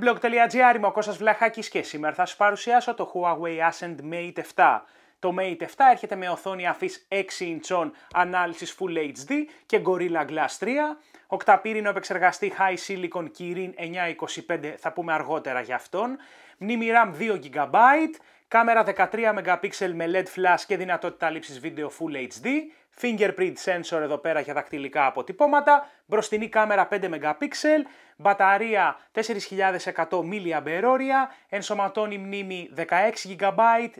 Blog.gr είμαι ο Κώστας Βλαχάκης και σήμερα θα σας παρουσιάσω το Huawei Ascend Mate 7. Το Mate 7 έρχεται με οθόνη αφής 6 ιντσών ανάλυσης Full HD και Gorilla Glass 3, οκταπύρινο επεξεργαστή High Silicon Kirin 925, θα πούμε αργότερα για αυτόν, μνήμη RAM 2 GB, κάμερα 13 MP με LED flash και δυνατότητα λήψης βίντεο Full HD, fingerprint sensor εδώ πέρα για δακτυλικά αποτυπώματα, μπροστινή κάμερα 5 MP, μπαταρία 4100 mAh, ενσωματώνει μνήμη 16 GB,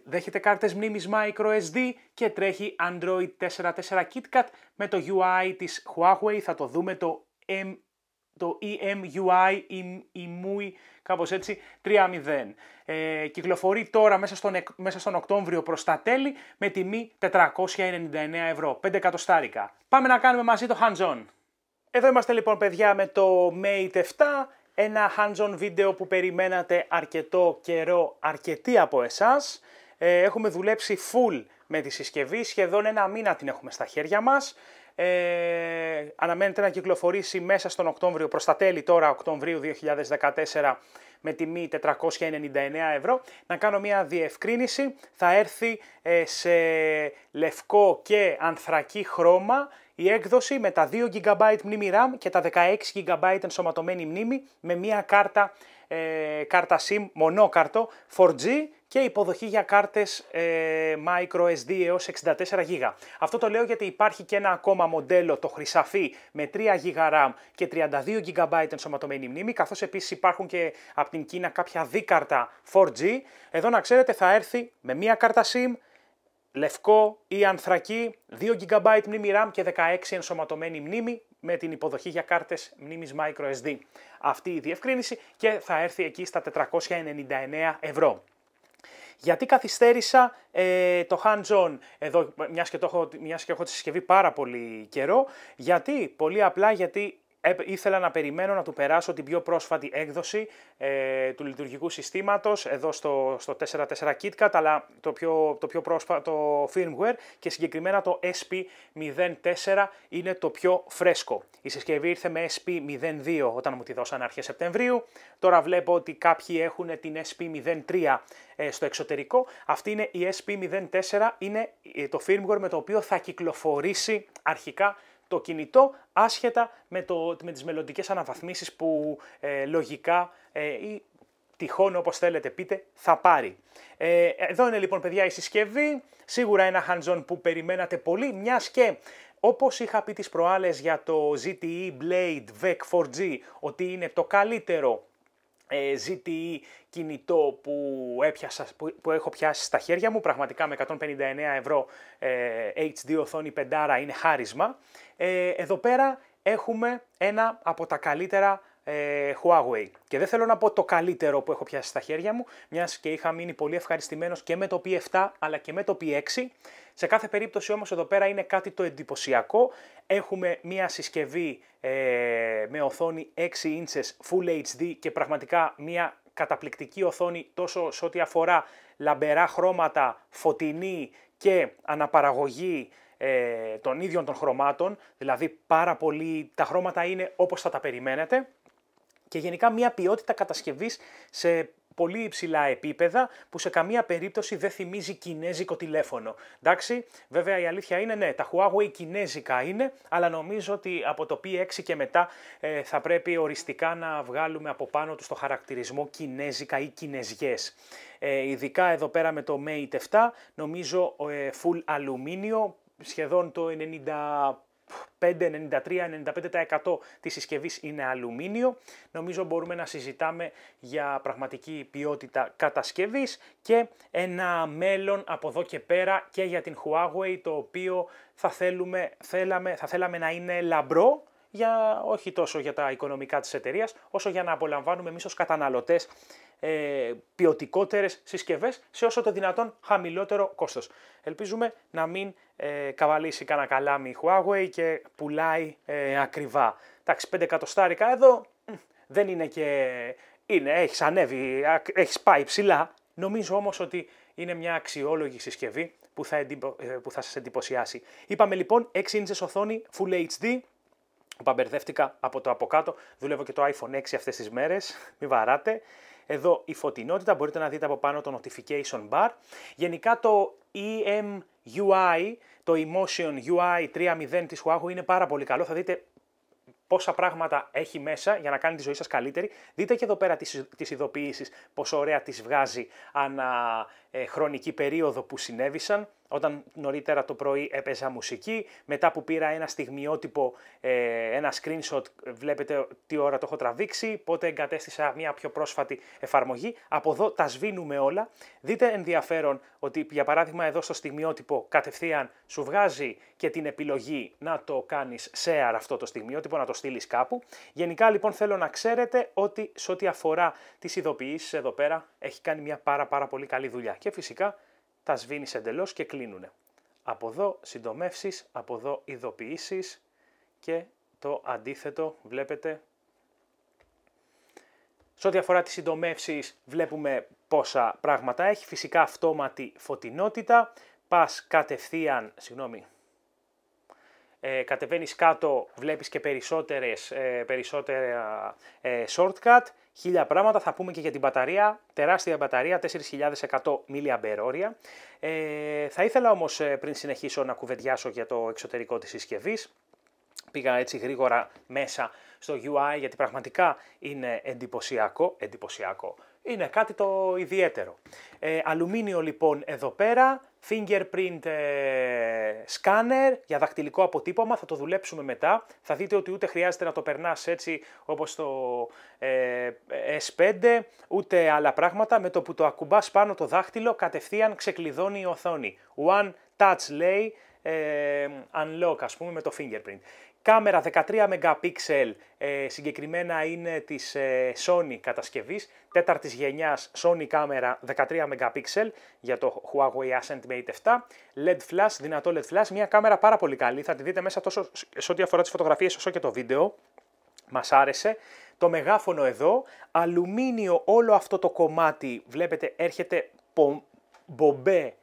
δέχεται κάρτες μνήμης microSD και τρέχει Android 4.4 KitKat με το UI της Huawei, θα το δούμε το M το EMUI, EMUI, κάπως έτσι, 3.0. Ε, κυκλοφορεί τώρα μέσα στον, Οκτώβριο προς τα τέλη με τιμή 499 ευρώ, 5 εκατοστάρικα. Πάμε να κάνουμε μαζί το hands-on. Εδώ είμαστε λοιπόν παιδιά με το Mate 7, ένα hands-on βίντεο που περιμένατε αρκετό καιρό, αρκετοί από εσάς. Ε, έχουμε δουλέψει full με τη συσκευή, σχεδόν ένα μήνα την έχουμε στα χέρια μας. Ε, αναμένεται να κυκλοφορήσει μέσα στον Οκτώβριο, προς τα τέλη τώρα Οκτωβρίου 2014, με τιμή 499 ευρώ. Να κάνω μια διευκρίνηση, θα έρθει ε, σε λευκό και ανθρακή χρώμα η έκδοση με τα 2 GB μνήμη RAM και τα 16 GB ενσωματωμένη μνήμη με μια κάρτα, ε, κάρτα SIM μονόκαρτο 4G και υποδοχή για κάρτες microSD ε, micro έως 64 GB. Αυτό το λέω γιατί υπάρχει και ένα ακόμα μοντέλο, το χρυσαφί, με 3 GB RAM και 32 GB ενσωματωμένη μνήμη, καθώς επίσης υπάρχουν και από την Κίνα κάποια δίκαρτα 4G. Εδώ να ξέρετε θα έρθει με μία κάρτα SIM, λευκό ή ανθρακή, 2 GB μνήμη RAM και 16 ενσωματωμένη μνήμη με την υποδοχή για κάρτες μνήμης microSD. Αυτή η διευκρίνηση και θα έρθει εκεί στα 499 ευρώ. Γιατί καθυστέρησα ε, το hands-on εδώ, μιας και, μιας και έχω τη συσκευή πάρα πολύ καιρό. Γιατί, πολύ απλά γιατί ήθελα να περιμένω να του περάσω την πιο πρόσφατη έκδοση ε, του λειτουργικού συστήματος εδώ στο, στο 4.4 KitKat αλλά το πιο, το πιο πρόσφατο firmware και συγκεκριμένα το SP04 είναι το πιο φρέσκο. Η συσκευή ήρθε με SP02 όταν μου τη δώσαν αρχές Σεπτεμβρίου. Τώρα βλέπω ότι κάποιοι έχουν την SP03 ε, στο εξωτερικό. Αυτή είναι η SP04, είναι ε, το firmware με το οποίο θα κυκλοφορήσει αρχικά το κινητό άσχετα με, το, με τις μελλοντικές αναβαθμίσεις που λογικά η συσκευή, σίγουρα ένα σιγουρα ενα hands που περιμένατε πολύ, μιας και όπως είχα πει τις προάλλες για το ZTE Blade VEC 4G ότι είναι το καλύτερο ZTE ε, κινητό που, έπιασα, που έχω πιάσει στα χέρια μου, πραγματικά με 159 ευρώ ε, HD οθόνη πεντάρα είναι χάρισμα. Ε, εδώ πέρα έχουμε ένα από τα καλύτερα Huawei. Και δεν θέλω να πω το καλύτερο που έχω πιάσει στα χέρια μου, μιας και είχα μείνει πολύ ευχαριστημένος και με το P7 αλλά και με το P6. Σε κάθε περίπτωση όμως εδώ πέρα είναι κάτι το εντυπωσιακό. Έχουμε μια συσκευή ε, με οθόνη 6 inches Full HD και πραγματικά μια καταπληκτική οθόνη τόσο σε ό,τι αφορά λαμπερά χρώματα, φωτεινή και αναπαραγωγή ε, των ίδιων των χρωμάτων, δηλαδή πάρα πολύ, τα χρώματα είναι όπως θα τα περιμένετε και γενικά μια ποιότητα κατασκευής σε πολύ υψηλά επίπεδα που σε καμία περίπτωση δεν θυμίζει κινέζικο τηλέφωνο. Εντάξει, βέβαια η αλήθεια είναι ναι, τα Huawei κινέζικα είναι, αλλά νομίζω ότι από το P6 και μετά ε, θα πρέπει οριστικά να βγάλουμε από πάνω τους το χαρακτηρισμό κινέζικα ή κινεζιέ. Ε, ειδικά εδώ πέρα με το Mate 7, νομίζω ε, full αλουμίνιο, σχεδόν το 90 5-93-95% της συσκευής είναι αλουμίνιο. Νομίζω μπορούμε να συζητάμε για πραγματική ποιότητα κατασκευής και ένα μέλλον από εδώ και πέρα και για την Huawei το οποίο θα, θέλουμε, θέλαμε, θα θέλαμε να είναι λαμπρό για, όχι τόσο για τα οικονομικά της εταιρείας, όσο για να απολαμβάνουμε εμείς ως καταναλωτές ε, ποιοτικότερες συσκευές σε όσο το δυνατόν χαμηλότερο κόστος. Ελπίζουμε να μην ε, καβαλήσει κανένα καλάμι η Huawei και πουλάει ε, ακριβά. Εντάξει, 5 εκατοστάρικα εδώ δεν είναι και... Είναι, έχεις ανέβει, έχεις πάει ψηλά. Νομίζω όμως ότι είναι μια αξιόλογη συσκευή που θα, εντυπω... Ε, που θα σας εντυπωσιάσει. Είπαμε λοιπόν 6 inches οθόνη Full HD, Παμπερδεύτηκα από το από κάτω. Δουλεύω και το iPhone 6 αυτές τις μέρες. Μην βαράτε. Εδώ η φωτεινότητα. Μπορείτε να δείτε από πάνω το notification bar. γενικά το EMUI, το Emotion UI 3.0 της Huawei είναι πάρα πολύ καλό. Θα δείτε πόσα πράγματα έχει μέσα για να κάνει τη ζωή σας καλύτερη. Δείτε και εδώ πέρα τις, τις ειδοποιήσεις, πόσο ωραία τις βγάζει ανά ε, χρονική περίοδο που συνέβησαν όταν νωρίτερα το πρωί έπαιζα μουσική, μετά που πήρα ένα στιγμιότυπο, ε, ένα screenshot, βλέπετε τι ώρα το έχω τραβήξει, πότε εγκατέστησα μια πιο πρόσφατη εφαρμογή. Από εδώ τα σβήνουμε όλα. Δείτε ενδιαφέρον ότι για παράδειγμα εδώ στο στιγμιότυπο κατευθείαν σου βγάζει και την επιλογή να το κάνεις share αυτό το στιγμιότυπο, να το στείλεις κάπου. Γενικά λοιπόν θέλω να ξέρετε ότι σε ό,τι αφορά τις ειδοποιήσεις εδώ πέρα έχει κάνει μια πάρα πάρα πολύ καλή δουλειά. Και φυσικά τα σβήνεις εντελώς και κλείνουν. Από εδώ συντομεύσεις, από εδώ ειδοποιήσεις και το αντίθετο βλέπετε. Σε ό,τι αφορά τις συντομεύσεις βλέπουμε πόσα πράγματα έχει. Φυσικά αυτόματη φωτεινότητα. Πας κατευθείαν, συγγνώμη, ε, κατεβαίνεις κάτω, βλέπεις και περισσότερες, ε, περισσότερα ε, shortcut, χίλια πράγματα, θα πούμε και για την μπαταρία, τεράστια μπαταρία, 4.100 mAh. Ε, θα ήθελα όμως ε, πριν συνεχίσω να κουβεντιάσω για το εξωτερικό της συσκευής, πήγα έτσι γρήγορα μέσα στο UI γιατί πραγματικά είναι εντυπωσιακό, εντυπωσιακό είναι κάτι το ιδιαίτερο. Ε, αλουμίνιο λοιπόν εδώ πέρα, fingerprint ε, scanner για δακτυλικό αποτύπωμα, θα το δουλέψουμε μετά. Θα δείτε ότι ούτε χρειάζεται να το περνάς έτσι όπως το ε, S5, ούτε άλλα πράγματα. Με το που το ακουμπάς πάνω το δάχτυλο, κατευθείαν ξεκλειδώνει η οθόνη. One touch λέει, ε, unlock ας πούμε με το fingerprint. Κάμερα 13 MP, ε, συγκεκριμένα είναι της ε, Sony κατασκευής, τέταρτης γενιάς Sony κάμερα 13 MP για το Huawei Ascent Mate 7, LED flash, δυνατό LED flash, μια κάμερα πάρα πολύ καλή, θα τη δείτε μέσα τόσο σε ό,τι αφορά τις φωτογραφίες όσο και το βίντεο, μας άρεσε. Το μεγάφωνο εδώ, αλουμίνιο όλο αυτό το κομμάτι, βλέπετε έρχεται πομπέ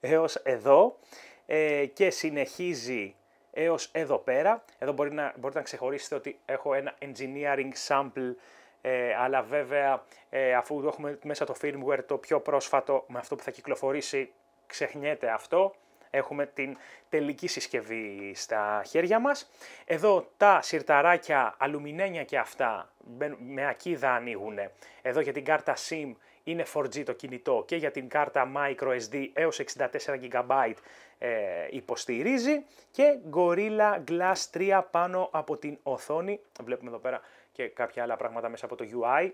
έως εδώ ε, και συνεχίζει έως εδώ πέρα. Εδώ μπορεί να, μπορείτε να ξεχωρίσετε ότι έχω ένα engineering sample ε, αλλά βέβαια ε, αφού έχουμε μέσα το firmware το πιο πρόσφατο με αυτό που θα κυκλοφορήσει ξεχνιέται αυτό. Έχουμε την τελική συσκευή στα χέρια μας. Εδώ τα σιρταράκια αλουμινένια και αυτά με ακίδα ανοίγουν. Εδώ για την κάρτα SIM είναι 4G το κινητό και για την κάρτα microSD έως 64 GB ε, υποστηρίζει και Gorilla Glass 3 πάνω από την οθόνη. Βλέπουμε εδώ πέρα και κάποια άλλα πράγματα μέσα από το UI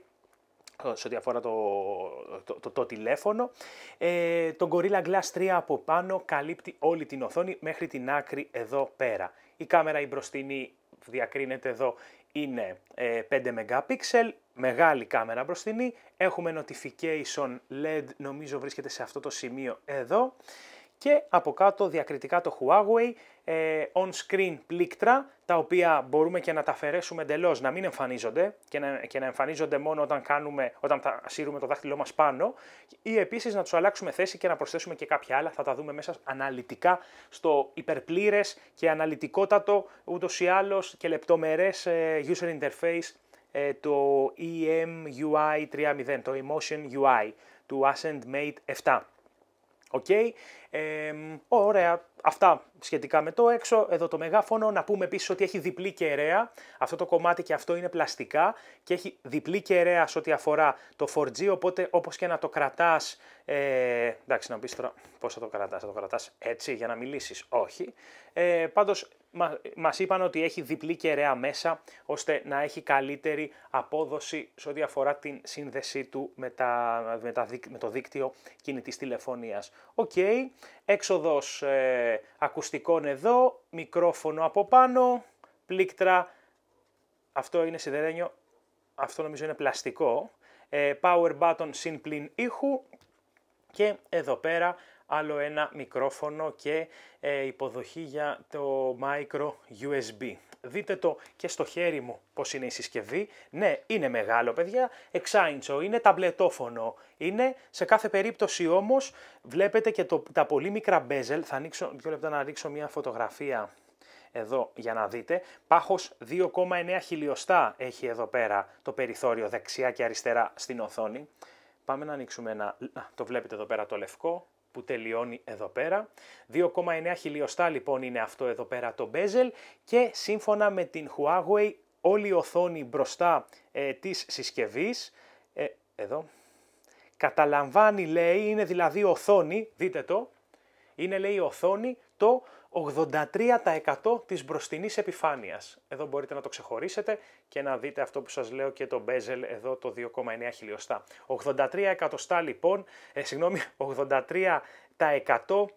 ε, σε ό,τι αφορά το, το, το, τηλέφωνο. Ε, το Gorilla Glass 3 από πάνω καλύπτει όλη την οθόνη μέχρι την άκρη εδώ πέρα. Η κάμερα η μπροστινή διακρίνεται εδώ είναι 5 ε, MP, μεγάλη κάμερα μπροστινή. Έχουμε notification LED, νομίζω βρίσκεται σε αυτό το σημείο εδώ και από κάτω διακριτικά το Huawei ε, on-screen πλήκτρα, τα οποία μπορούμε και να τα αφαιρέσουμε εντελώς, να μην εμφανίζονται και να, και να εμφανίζονται μόνο όταν, κάνουμε, όταν τα σύρουμε το δάχτυλό μας πάνω ή επίσης να τους αλλάξουμε θέση και να προσθέσουμε και κάποια άλλα, θα τα δούμε μέσα αναλυτικά στο υπερπλήρες και αναλυτικότατο ούτως ή άλλως και λεπτομερές ε, user interface ε, το EMUI 3.0, το Emotion UI του Ascend Mate 7. Οκ. Okay. ωραία. Αυτά σχετικά με το έξω. Εδώ το μεγάφωνο. Να πούμε επίσης ότι έχει διπλή κεραία. Αυτό το κομμάτι και αυτό είναι πλαστικά και έχει διπλή κεραία σε ό,τι αφορά το 4G. Οπότε όπως και να το κρατάς. Ε, εντάξει, να πεις τώρα πώς θα το κρατάς. Θα το κρατάς έτσι για να μιλήσεις. Όχι. Ε, Πάντως μας είπαν ότι έχει διπλή κεραία μέσα, ώστε να έχει καλύτερη απόδοση σε ό,τι αφορά την σύνδεσή του με, το δίκτυο κινητής τηλεφωνίας. Οκ, έξοδος ε, ακουστικών εδώ, μικρόφωνο από πάνω, πλήκτρα, αυτό είναι σιδερένιο, αυτό νομίζω είναι πλαστικό, ε, power button συν πλην ήχου και εδώ πέρα άλλο ένα μικρόφωνο και ε, υποδοχή για το micro USB. Δείτε το και στο χέρι μου πώς είναι η συσκευή. Ναι, είναι μεγάλο παιδιά, εξάιντσο, είναι ταμπλετόφωνο. Είναι σε κάθε περίπτωση όμως, βλέπετε και το, τα πολύ μικρά bezel. Θα ανοίξω δύο λεπτά να ρίξω μια φωτογραφία εδώ για να δείτε. Πάχος 2,9 χιλιοστά έχει εδώ πέρα το περιθώριο δεξιά και αριστερά στην οθόνη. Πάμε να ανοίξουμε ένα, το βλέπετε εδώ πέρα το λευκό, που τελειώνει εδώ πέρα. 2,9 χιλιοστά λοιπόν είναι αυτό εδώ πέρα το bezel και σύμφωνα με την Huawei όλη η οθόνη μπροστά ε, της συσκευής, ε, εδώ, καταλαμβάνει λέει, είναι δηλαδή οθόνη, δείτε το, είναι λέει οθόνη το 83% της μπροστινής επιφάνειας. Εδώ μπορείτε να το ξεχωρίσετε και να δείτε αυτό που σας λέω και το bezel εδώ το 2,9 χιλιοστά. 83 λοιπόν, ε, συγγνώμη, 83%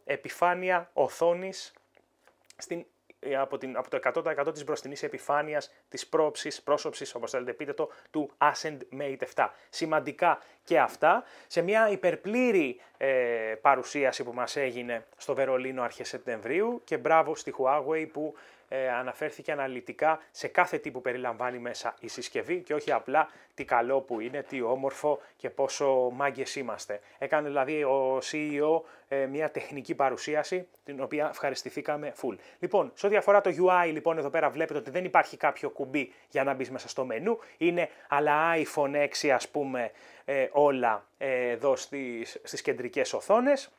επιφάνεια οθόνης στην ε, από, την, από το 100% της μπροστινής επιφάνειας, της πρόψης, πρόσωψης, όπως θέλετε πείτε το, του Ascend Mate 7. Σημαντικά και αυτά σε μια υπερπλήρη ε, παρουσίαση που μας έγινε στο Βερολίνο αρχές Σεπτεμβρίου και μπράβο στη Huawei που ε, αναφέρθηκε αναλυτικά σε κάθε τι που περιλαμβάνει μέσα η συσκευή και όχι απλά τι καλό που είναι, τι όμορφο και πόσο μάγκες είμαστε. Έκανε δηλαδή ο CEO ε, μια τεχνική παρουσίαση την οποία ευχαριστηθήκαμε full. Λοιπόν, σε ό,τι αφορά το UI, λοιπόν, εδώ πέρα βλέπετε ότι δεν υπάρχει κάποιο κουμπί για να μπεις μέσα στο μενού. Είναι αλλά iPhone 6 ας πούμε ε, όλα ε, εδώ στις στις κεντρικές οθόνες.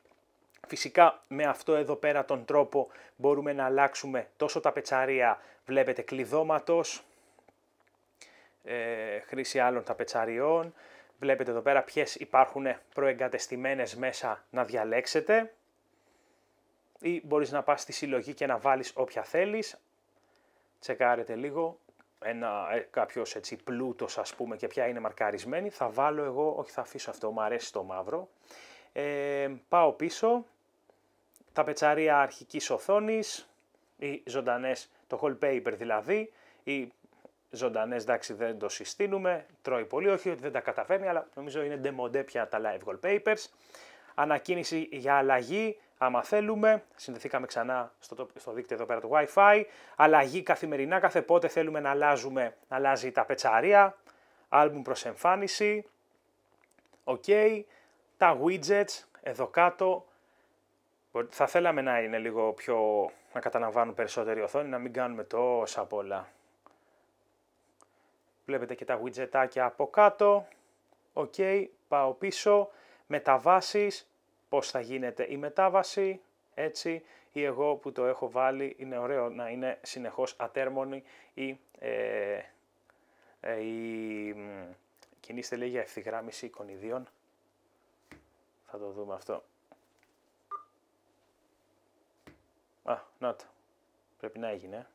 Φυσικά με αυτό εδώ πέρα τον τρόπο μπορούμε να αλλάξουμε τόσο τα πετσαρία, βλέπετε κλειδώματος, ε, χρήση άλλων τα πετσαριών, βλέπετε εδώ πέρα ποιες υπάρχουν προεγκατεστημένες μέσα να διαλέξετε ή μπορείς να πας στη συλλογή και να βάλεις όποια θέλεις, τσεκάρετε λίγο, ένα, ε, κάποιος έτσι πλούτος ας πούμε και ποια είναι μαρκαρισμένη, θα βάλω εγώ, όχι θα αφήσω αυτό, μου αρέσει το μαύρο, ε, πάω πίσω, τα πετσαρία αρχικής οθόνης, οι ζωντανές, το wallpaper paper δηλαδή, οι ζωντανές, εντάξει δεν το συστήνουμε, τρώει πολύ, όχι ότι δεν τα καταφέρνει, αλλά νομίζω είναι ντεμοντέ πια τα live wallpapers, papers. Ανακοίνηση για αλλαγή, άμα θέλουμε, συνδεθήκαμε ξανά στο, στο δίκτυο εδώ πέρα του Wi-Fi, αλλαγή καθημερινά, κάθε πότε θέλουμε να, αλλάζουμε, να αλλάζει τα πετσαρία, άλμπουμ προς εμφάνιση, οκ, okay τα widgets εδώ κάτω, θα θέλαμε να είναι λίγο πιο, να καταλαμβάνουν περισσότερη οθόνη, να μην κάνουμε τόσα πολλά. Βλέπετε και τα widgetάκια από κάτω, οκ, πάω πίσω, μεταβάσεις, πώς θα γίνεται η μετάβαση, έτσι, ή εγώ που το έχω βάλει, είναι ωραίο να είναι συνεχώς ατέρμονη η, ε, ε, η, για ευθυγράμμιση εικονιδίων θα το δούμε αυτό. Α, να το. Πρέπει να έγινε.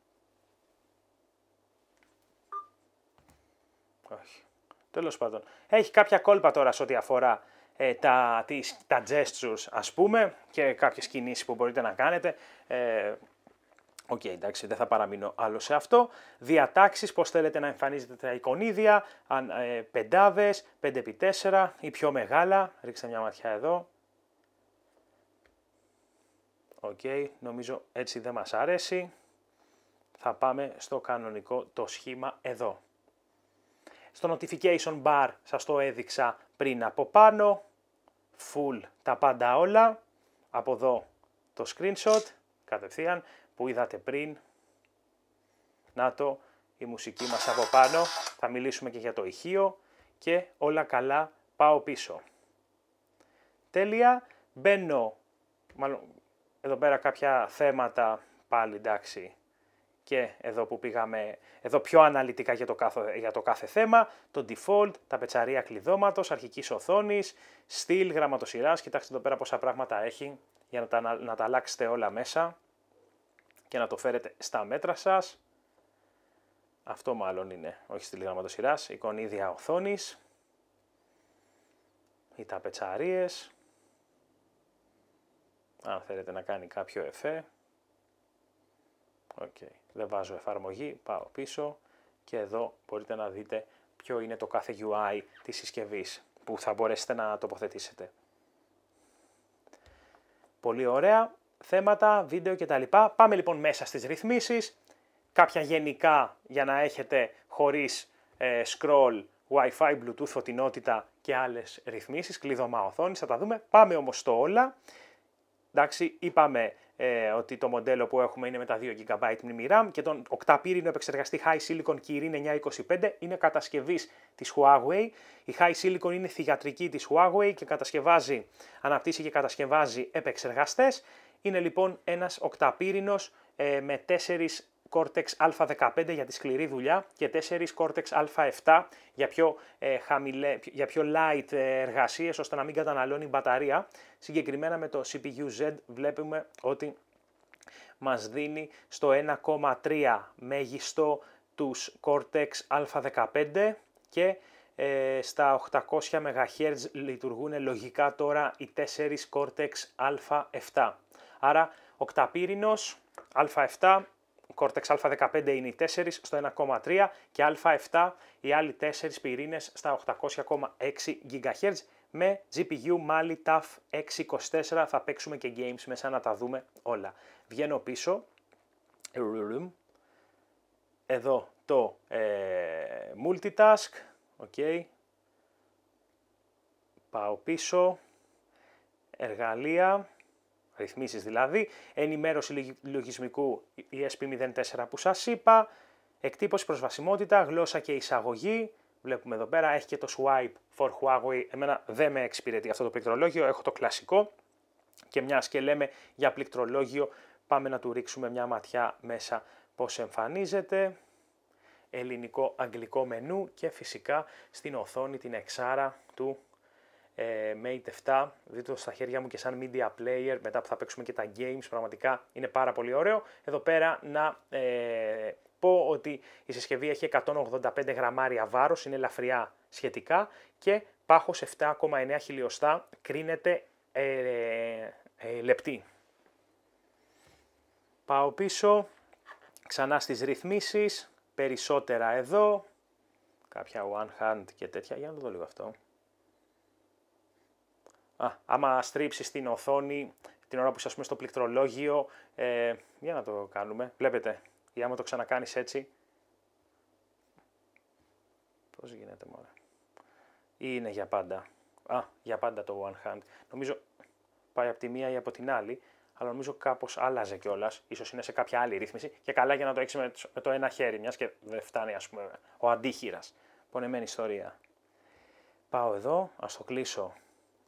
Όχι. Τέλος πάντων. Έχει κάποια κόλπα τώρα σε ό,τι αφορά ε, τα, τις, τα gestures ας πούμε και κάποιες κινήσεις που μπορείτε να κάνετε. Ε, Οκ, okay, εντάξει, δεν θα παραμείνω άλλο σε αυτό. Διατάξεις, πώς θέλετε να εμφανίζετε τα εικονίδια, αν, ε, πεντάδες, 5x4 ή πιο μεγάλα. Ρίξτε μια ματιά εδώ. Οκ, νομίζω έτσι δεν μας αρέσει. Θα πάμε στο κανονικό το σχήμα εδώ. Στο notification bar σας το έδειξα πριν από πάνω. Full τα πάντα όλα. Από εδώ το screenshot κατευθείαν που είδατε πριν. Να το, η μουσική μας από πάνω. Θα μιλήσουμε και για το ηχείο και όλα καλά πάω πίσω. Τέλεια, μπαίνω, μάλλον εδώ πέρα κάποια θέματα πάλι εντάξει και εδώ που πήγαμε, εδώ πιο αναλυτικά για το κάθε, για το κάθε θέμα, το default, τα πετσαρία κλειδώματος, αρχικής οθόνης, στυλ γραμματοσυράς, κοιτάξτε εδώ πέρα πόσα πράγματα έχει για να τα αλλάξετε όλα μέσα και να το φέρετε στα μέτρα σας. Αυτό μάλλον είναι, όχι στη το εικόνη εικονίδια οθόνης, οι ταπετσαρίες, αν θέλετε να κάνει κάποιο εφέ. Okay. Δεν βάζω εφαρμογή, πάω πίσω και εδώ μπορείτε να δείτε ποιο είναι το κάθε UI της συσκευής που θα μπορέσετε να τοποθετήσετε. Πολύ ωραία θέματα, βίντεο κτλ. Πάμε λοιπόν μέσα στις ρυθμίσεις, κάποια γενικά για να έχετε χωρίς ε, scroll, wifi, Bluetooth, φωτεινότητα και άλλες ρυθμίσεις, κλειδωμά οθόνης, θα τα δούμε. Πάμε όμως στο όλα. Εντάξει, είπαμε ε, ότι το μοντέλο που έχουμε είναι με τα 2 GB μνήμη RAM και τον οκταπύρινο επεξεργαστή High Silicon Kirin 925 είναι κατασκευής της Huawei. Η High Silicon είναι θηγατρική της Huawei και κατασκευάζει, αναπτύσσει και κατασκευάζει επεξεργαστές είναι λοιπόν ένας οκταπύρινος ε, με 4 Cortex α15 για τη σκληρή δουλειά και 4 Cortex α7 για πιο, ε, για πιο light ε, εργασίες ώστε να μην καταναλώνει μπαταρία. Συγκεκριμένα με το CPU Z βλέπουμε ότι μας δίνει στο 1,3 μέγιστο τους Cortex α15 και ε, στα 800 MHz λειτουργούν λογικά τώρα οι 4 Cortex α7 αρα οκταπυρινο οκταπύρινος α7, κορτεξ α15 είναι οι 4 στο 1,3 και α7 οι άλλοι 4 πυρήνες στα 800,6 GHz με GPU Mali TAF 624 θα παίξουμε και games μέσα να τα δούμε όλα. Βγαίνω πίσω, εδώ το ε, multitask, okay. πάω πίσω, εργαλεία, ρυθμίσεις δηλαδή, ενημέρωση λογισμικού ESP04 που σας είπα, εκτύπωση προσβασιμότητα, γλώσσα και εισαγωγή, βλέπουμε εδώ πέρα, έχει και το swipe for Huawei, εμένα δεν με εξυπηρετεί αυτό το πληκτρολόγιο, έχω το κλασικό και μιας και λέμε για πληκτρολόγιο πάμε να του ρίξουμε μια ματιά μέσα πώς εμφανίζεται, ελληνικό-αγγλικό μενού και φυσικά στην οθόνη την εξάρα του ε, Mate 7, δείτε το στα χέρια μου και σαν media player, μετά που θα παίξουμε και τα games, πραγματικά είναι πάρα πολύ ωραίο. Εδώ πέρα να ε, πω ότι η συσκευή έχει 185 γραμμάρια βάρος, είναι ελαφριά σχετικά και πάχος 7,9 χιλιοστά κρίνεται ε, ε, λεπτή. Πάω πίσω, ξανά στις ρυθμίσεις, περισσότερα εδώ, κάποια one hand και τέτοια, για να το δω λίγο αυτό. Α, άμα στρίψεις την οθόνη την ώρα που είσαι ας πούμε, στο πληκτρολόγιο, ε, για να το κάνουμε, βλέπετε, ή άμα το ξανακάνεις έτσι, πώς γίνεται μόνο, ή είναι για πάντα, α, για πάντα το one hand, νομίζω πάει από τη μία ή από την άλλη, αλλά νομίζω κάπως άλλαζε κιόλας. Ίσως είναι σε κάποια άλλη ρύθμιση. Και καλά για να το έχεις με το ένα χέρι, μιας και δεν φτάνει, ας πούμε, ο αντίχειρας. Πονεμένη ιστορία. Πάω εδώ, ας το κλείσω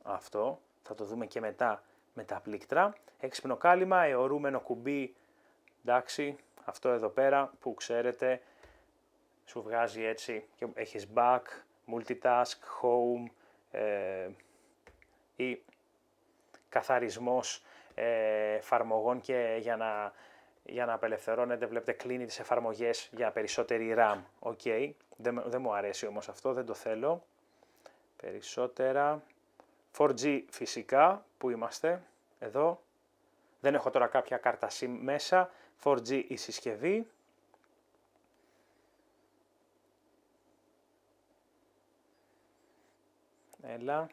αυτό, θα το δούμε και μετά με τα πλήκτρα. Έξυπνο κάλυμα, αιωρούμενο κουμπί, εντάξει, αυτό εδώ πέρα που ξέρετε, σου βγάζει έτσι και έχεις back, multitask, home ε, ή καθαρισμός ε, εφαρμογών και για να, για να απελευθερώνετε, βλέπετε κλείνει τις εφαρμογές για περισσότερη RAM. Οκ, okay. δεν, δεν μου αρέσει όμως αυτό, δεν το θέλω. Περισσότερα, 4G φυσικά, που είμαστε, εδώ. Δεν έχω τώρα κάποια κάρτα SIM μέσα, 4G η συσκευή. Έλα.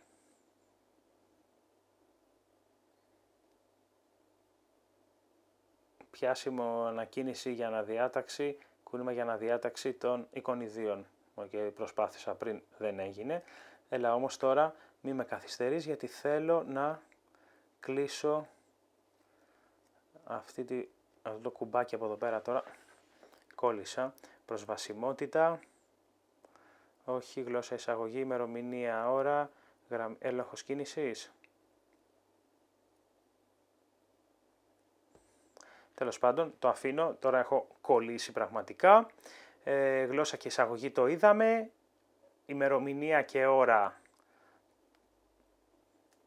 Πιάσιμο ανακίνηση για αναδιάταξη, κούνημα για αναδιάταξη των εικονιδίων. Okay, προσπάθησα πριν, δεν έγινε. Έλα όμως τώρα μη με καθυστερείς γιατί θέλω να κλείσω αυτή τη, αυτό το κουμπάκι από εδώ πέρα τώρα. Κόλλησα. Προσβασιμότητα. Όχι γλώσσα εισαγωγή, ημερομηνία, ώρα, γραμ... έλεγχος κίνησης. Τέλος πάντων, το αφήνω. Τώρα έχω κολλήσει πραγματικά. Ε, γλώσσα και εισαγωγή το είδαμε. Ημερομηνία και ώρα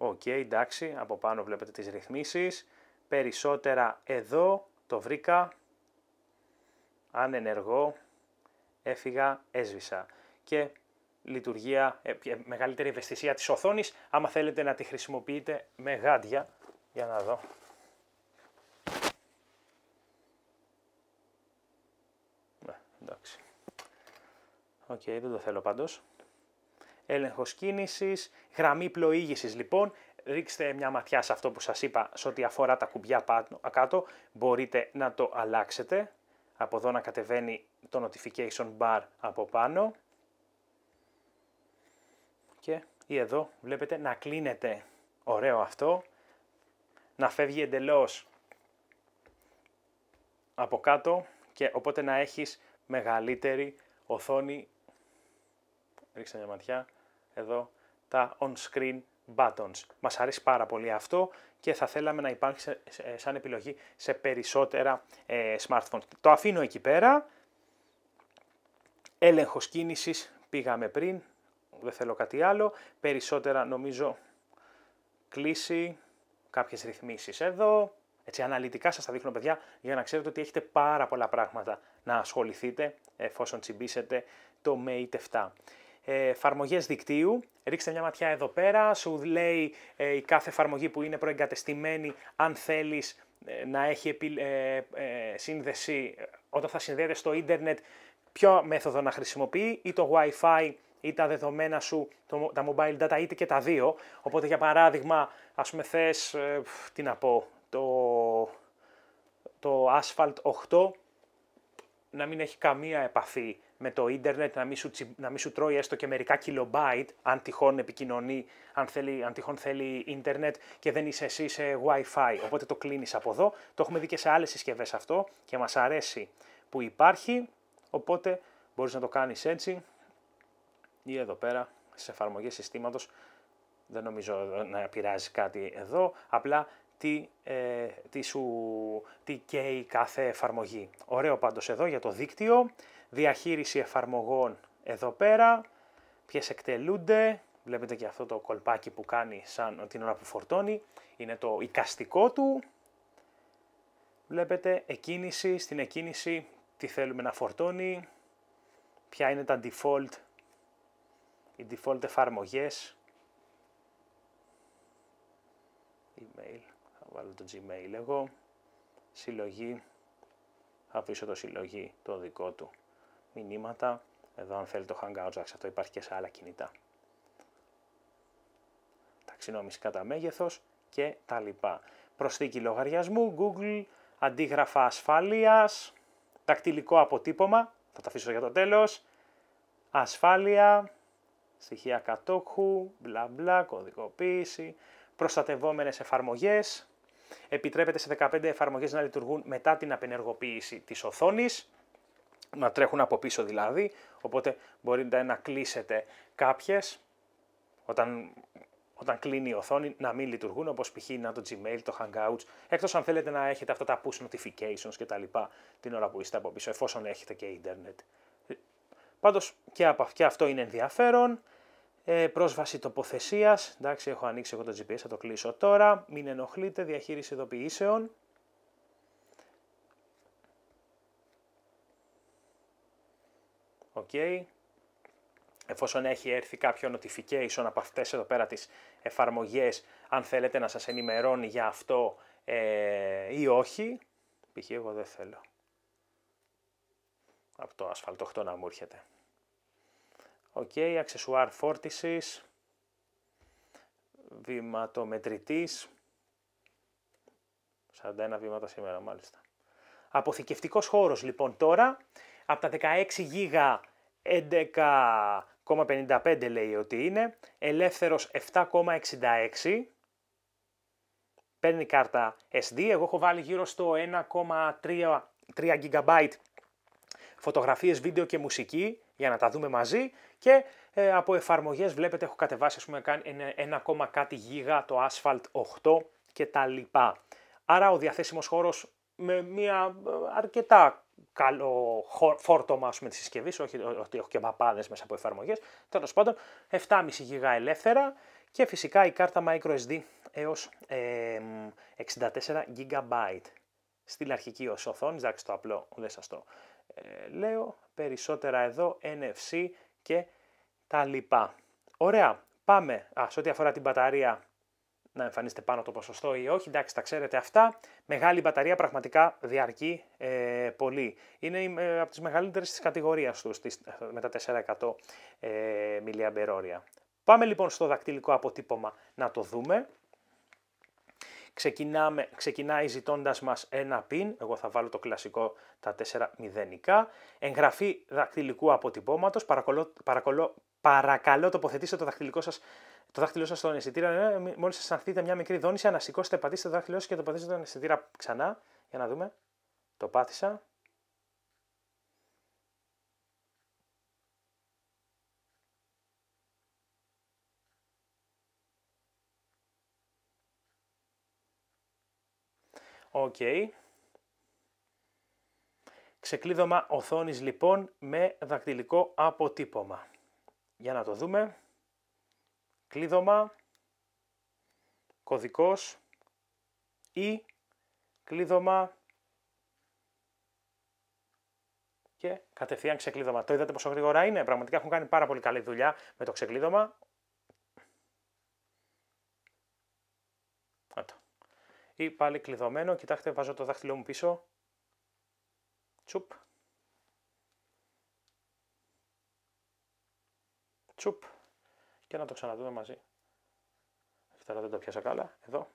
Οκ, okay, εντάξει, από πάνω βλέπετε τις ρυθμίσεις. Περισσότερα εδώ, το βρήκα. Αν ενεργώ, έφυγα, έσβησα. Και λειτουργία, ε, ε, μεγαλύτερη ευαισθησία της οθόνης, άμα θέλετε να τη χρησιμοποιείτε με γάντια. Για να δω. Ναι, εντάξει. Οκ, okay, δεν το θέλω πάντως έλεγχος κίνησης, γραμμή πλοήγησης λοιπόν. Ρίξτε μια ματιά σε αυτό που σας είπα σε ό,τι αφορά τα κουμπιά πάνω, κάτω. Μπορείτε να το αλλάξετε. Από εδώ να κατεβαίνει το notification bar από πάνω. Και εδώ βλέπετε να κλείνεται. Ωραίο αυτό. Να φεύγει εντελώς από κάτω και οπότε να έχεις μεγαλύτερη οθόνη. Ρίξτε μια ματιά εδώ τα on-screen buttons. Μας αρέσει πάρα πολύ αυτό και θα θέλαμε να υπάρχει σαν επιλογή σε περισσότερα ε, smartphones. Το αφήνω εκεί πέρα. Έλεγχος κίνησης πήγαμε πριν, δεν θέλω κάτι άλλο. Περισσότερα νομίζω κλίση, κάποιες ρυθμίσεις εδώ. Έτσι, αναλυτικά σας τα δείχνω παιδιά για να ξέρετε ότι έχετε πάρα πολλά πράγματα να ασχοληθείτε εφόσον τσιμπήσετε το Mate 7 εφαρμογές δικτύου. Ρίξτε μια ματιά εδώ πέρα, σου λέει ε, η κάθε εφαρμογή που είναι προεγκατεστημένη αν θέλεις ε, να έχει ε, σύνδεση όταν θα συνδέεται στο ίντερνετ ποιο μέθοδο να χρησιμοποιεί ή το wifi, ή τα δεδομένα σου, το, τα mobile data είτε και τα δύο. Οπότε για παράδειγμα ας πούμε θες, τι να πω, το, το Asphalt 8 να μην έχει καμία επαφή με το ίντερνετ, να μην σου, να μη σου τρώει έστω και μερικά κιλομπάιτ, αν τυχόν επικοινωνεί, αν, θέλει, αν τυχόν θέλει ίντερνετ και δεν είσαι εσύ σε Wi-Fi. Οπότε το κλείνεις από εδώ. Το έχουμε δει και σε άλλες συσκευές αυτό και μας αρέσει που υπάρχει, οπότε μπορείς να το κάνεις έτσι ή εδώ πέρα σε εφαρμογές συστήματος. Δεν νομίζω να πειράζει κάτι εδώ, απλά ε, τι, σου, τι καίει κάθε εφαρμογή. Ωραίο πάντως εδώ για το δίκτυο διαχείριση εφαρμογών εδώ πέρα, ποιες εκτελούνται, βλέπετε και αυτό το κολπάκι που κάνει σαν την ώρα που φορτώνει, είναι το οικαστικό του. Βλέπετε εκκίνηση, στην εκκίνηση τι θέλουμε να φορτώνει, ποια είναι τα default, οι default εφαρμογές. Email, θα βάλω το Gmail εγώ, συλλογή, αφήσω το συλλογή το δικό του μηνύματα. Εδώ αν θέλει το Hangouts, αυτό υπάρχει και σε άλλα κινητά. Ταξινόμηση κατά μέγεθος και τα λοιπά. Προσθήκη λογαριασμού, Google, αντίγραφα ασφάλειας, τακτιλικό αποτύπωμα, θα τα αφήσω για το τέλος, ασφάλεια, στοιχεία κατόχου, μπλα μπλα, κωδικοποίηση, προστατευόμενες εφαρμογές, επιτρέπεται σε 15 εφαρμογές να λειτουργούν μετά την απενεργοποίηση της οθόνης, να τρέχουν από πίσω δηλαδή, οπότε μπορείτε να κλείσετε κάποιες όταν, όταν κλείνει η οθόνη να μην λειτουργούν όπως π.χ. να το Gmail, το Hangouts, εκτός αν θέλετε να έχετε αυτά τα push notifications και τα λοιπά την ώρα που είστε από πίσω, εφόσον έχετε και ίντερνετ. Πάντως και, από, αυτό είναι ενδιαφέρον. Ε, πρόσβαση τοποθεσίας, εντάξει έχω ανοίξει εγώ το GPS, θα το κλείσω τώρα, μην ενοχλείτε, διαχείριση ειδοποιήσεων, Okay. Εφόσον έχει έρθει κάποιο notification από αυτές εδώ πέρα τις εφαρμογές, αν θέλετε να σας ενημερώνει για αυτό ε, ή όχι, π.χ. εγώ δεν θέλω. Από το ασφαλτοχτό να μου έρχεται. Οκ, okay, αξεσουάρ φόρτισης, βηματομετρητής, 41 βήματα σήμερα μάλιστα. Αποθηκευτικός χώρος λοιπόν τώρα, από τα 16 γίγα 11,55 λέει ότι είναι, ελεύθερος 7,66, παίρνει κάρτα SD, εγώ έχω βάλει γύρω στο 1,3 GB φωτογραφίες, βίντεο και μουσική για να τα δούμε μαζί και ε, από εφαρμογές βλέπετε έχω κατεβάσει ας πούμε ένα κάτι γίγα το Asphalt 8 και τα λοιπά. Άρα ο διαθέσιμος χώρος με μια αρκετά καλό φόρτωμα με πούμε, συσκευή συσκευής, όχι ότι έχω και μαπάδες μέσα από εφαρμογές. Τέλος πάντων, 7,5 7,5GB ελεύθερα και φυσικά η κάρτα microSD έως ε, 64 GB. Στην αρχική ως οθόνη, εντάξει το απλό δεν σας το ε, λέω, περισσότερα εδώ, NFC και τα λοιπά. Ωραία, πάμε. Α, σε ό,τι αφορά την μπαταρία να εμφανίσετε πάνω το ποσοστό ή όχι. Εντάξει, τα ξέρετε αυτά. Μεγάλη μπαταρία πραγματικά διαρκεί ε, πολύ. Είναι ε, από τις μεγαλύτερες της κατηγορίας τους με τα 400 ε, μιλιαμπερόρια. Πάμε λοιπόν στο δακτυλικό αποτύπωμα να το δούμε. Ξεκινάμε, ξεκινάει ζητώντας μας ένα πιν, εγώ θα βάλω το κλασικό τα 4 μηδενικά, εγγραφή δακτυλικού αποτυπώματος, παρακαλώ, παρακαλώ, παρακαλώ τοποθετήστε το δακτυλικό σας το δάχτυλό σας στον αισθητήρα. Ε, Μόλις αισθανθείτε μια μικρή δόνηση, ανασηκώστε, πατήστε το δάχτυλό σας και το πατήστε τον αισθητήρα ξανά. Για να δούμε. Το πάθησα. Οκ. Okay. Ξεκλείδωμα οθόνης λοιπόν με δακτυλικό αποτύπωμα. Για να το δούμε κλείδωμα, κωδικός ή κλείδωμα και κατευθείαν ξεκλείδωμα. Το είδατε πόσο γρήγορα είναι. Πραγματικά έχουν κάνει πάρα πολύ καλή δουλειά με το ξεκλείδωμα. Ή πάλι κλειδωμένο. Κοιτάξτε, βάζω το δάχτυλό μου πίσω. Τσουπ. Τσουπ και να το ξαναδούμε μαζί. Τώρα δεν το πιάσα καλά. Εδώ.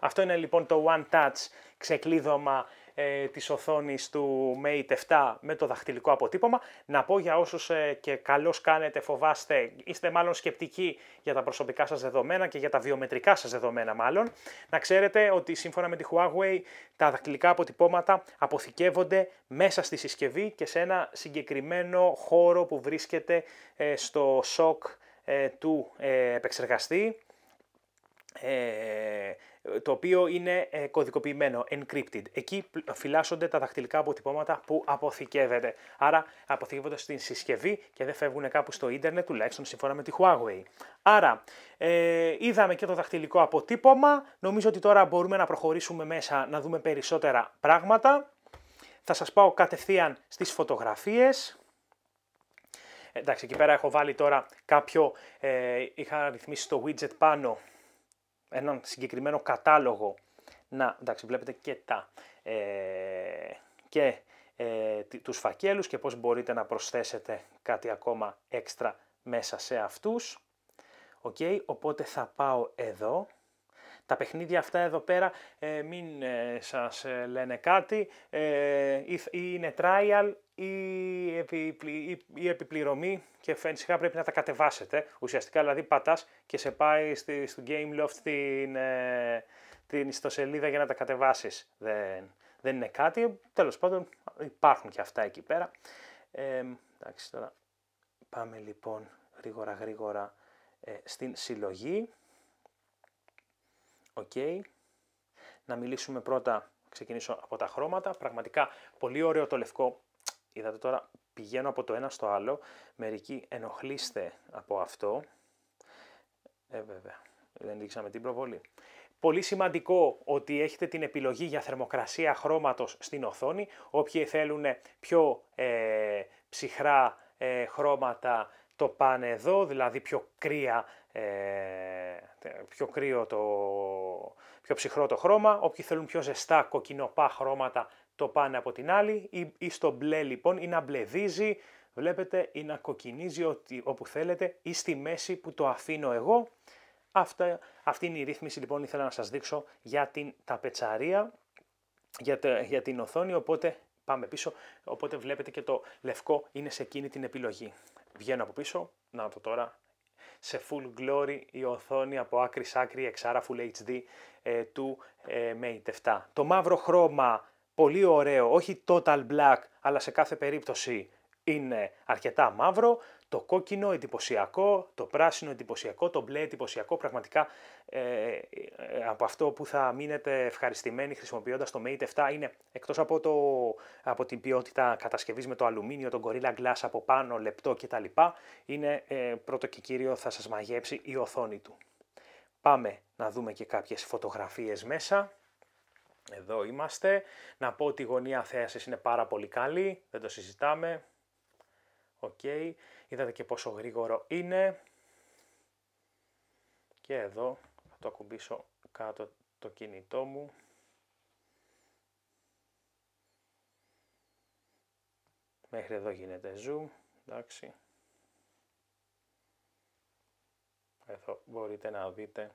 Αυτό είναι λοιπόν το One Touch ξεκλείδωμα ε, της οθόνης του Mate 7 με το δαχτυλικό αποτύπωμα. Να πω για όσους ε, και καλώς κάνετε, φοβάστε, είστε μάλλον σκεπτικοί για τα προσωπικά σας δεδομένα και για τα βιομετρικά σας δεδομένα μάλλον, να ξέρετε ότι σύμφωνα με τη Huawei τα δαχτυλικά αποτυπώματα αποθηκεύονται μέσα στη συσκευή και σε ένα συγκεκριμένο χώρο που βρίσκεται ε, στο σοκ ε, του επεξεργαστή. Ε, το οποίο είναι ε, κωδικοποιημένο, encrypted. Εκεί φυλάσσονται τα δαχτυλικά αποτυπώματα που αποθηκεύεται. Άρα αποθηκεύονται στην συσκευή και δεν φεύγουν κάπου στο ίντερνετ, τουλάχιστον σύμφωνα με τη Huawei. Άρα ε, είδαμε και το δαχτυλικό αποτύπωμα. Νομίζω ότι τώρα μπορούμε να προχωρήσουμε μέσα να δούμε περισσότερα πράγματα. Θα σας πάω κατευθείαν στις φωτογραφίες. Εντάξει, εκεί πέρα έχω βάλει τώρα κάποιο, ε, είχα ρυθμίσει το widget πάνω έναν συγκεκριμένο κατάλογο να, εντάξει βλέπετε και τα, ε, και ε, τους φακέλους και πώς μπορείτε να προσθέσετε κάτι ακόμα έξτρα μέσα σε αυτούς. Okay, οπότε θα πάω εδώ τα παιχνίδια αυτά εδώ πέρα ε, μην ε, σας ε, λένε κάτι, ή, είναι trial ή, επι, ή, επιπληρωμή και φυσικά πρέπει να τα κατεβάσετε. Ουσιαστικά δηλαδή πατάς και σε πάει στη, στο Gameloft την, την ιστοσελίδα για να τα κατεβάσεις. Δεν, δεν είναι κάτι, τέλος πάντων υπάρχουν και αυτά εκεί πέρα. εντάξει τώρα πάμε λοιπόν γρήγορα γρήγορα στην συλλογή. OK. Να μιλήσουμε πρώτα, ξεκινήσω από τα χρώματα. Πραγματικά πολύ ωραίο το λευκό. Είδατε τώρα, πηγαίνω από το ένα στο άλλο. Μερικοί ενοχλείστε από αυτό. Ε, βέβαια, δεν δείξαμε την προβολή. Πολύ σημαντικό ότι έχετε την επιλογή για θερμοκρασία χρώματος στην οθόνη. Όποιοι θέλουν πιο ε, ψυχρά ε, χρώματα το πάνε εδώ, δηλαδή πιο κρύα ε, πιο κρύο, το, πιο ψυχρό το χρώμα. Όποιοι θέλουν πιο ζεστά κοκκινοπά χρώματα το πάνε από την άλλη ή, στο μπλε λοιπόν ή να μπλεδίζει, βλέπετε, ή να κοκκινίζει όπου θέλετε ή στη μέση που το αφήνω εγώ. Αυτά, αυτή είναι η ρύθμιση λοιπόν ήθελα να σας δείξω για την ταπετσαρία, για, για την οθόνη, οπότε πάμε πίσω, οπότε βλέπετε και το λευκό είναι σε εκείνη την επιλογή. Βγαίνω από πίσω, να το τώρα σε full glory η οθόνη από άκρη σ' άκρη εξάρα full HD ε, του ε, Mate 7. Το μαύρο χρώμα πολύ ωραίο, όχι total black αλλά σε κάθε περίπτωση είναι αρκετά μαύρο. Το κόκκινο εντυπωσιακό, το πράσινο εντυπωσιακό, το μπλε εντυπωσιακό. Πραγματικά ε, ε από αυτό που θα μείνετε ευχαριστημένοι χρησιμοποιώντας το Mate 7 είναι εκτός από, από την ποιότητα κατασκευής με το αλουμίνιο, τον Gorilla Glass από πάνω, λεπτό κτλ. Είναι ε, πρώτο και κύριο θα σας μαγέψει η οθόνη του. Πάμε να δούμε και κάποιες φωτογραφίες μέσα. Εδώ είμαστε. Να πω ότι η γωνία θέασης είναι πάρα πολύ καλή, δεν το συζητάμε. Οκ. Είδατε και πόσο γρήγορο είναι. Και εδώ θα το ακουμπήσω κάτω το κινητό μου. Μέχρι εδώ γίνεται zoom, εντάξει. Εδώ μπορείτε να δείτε.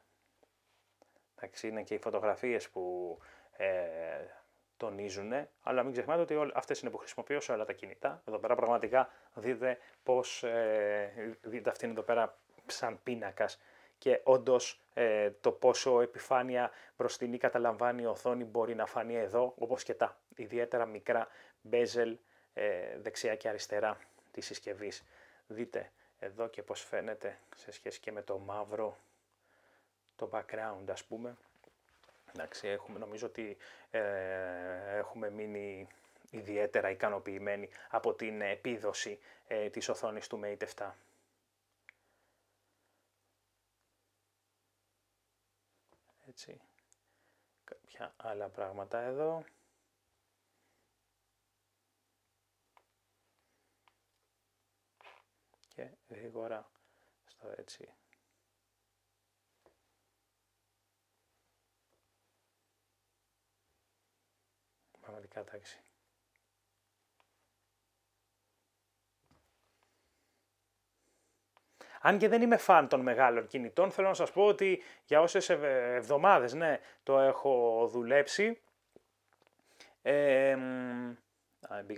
Εντάξει, είναι και οι φωτογραφίες που ε, τονίζουν, αλλά μην ξεχνάτε ότι αυτές είναι που χρησιμοποιώ σε όλα τα κινητά. Εδώ πέρα πραγματικά δείτε πώς. Ε, δείτε αυτήν εδώ πέρα σαν πίνακας και όντως ε, το πόσο επιφάνεια μπροστινή καταλαμβάνει η οθόνη μπορεί να φανεί εδώ, όπως και τα ιδιαίτερα μικρά bezel ε, δεξιά και αριστερά της συσκευής. Δείτε εδώ και πώς φαίνεται σε σχέση και με το μαύρο, το background ας πούμε. Εντάξει, έχουμε, νομίζω ότι ε, έχουμε μείνει ιδιαίτερα ικανοποιημένοι από την επίδοση ε, της οθόνης του Mate 7. Έτσι, κάποια άλλα πράγματα εδώ. Και γρήγορα στο έτσι πραγματικά Αν και δεν είμαι φαν των μεγάλων κινητών, θέλω να σας πω ότι για όσες εβδομάδες ναι, το έχω δουλέψει, ε,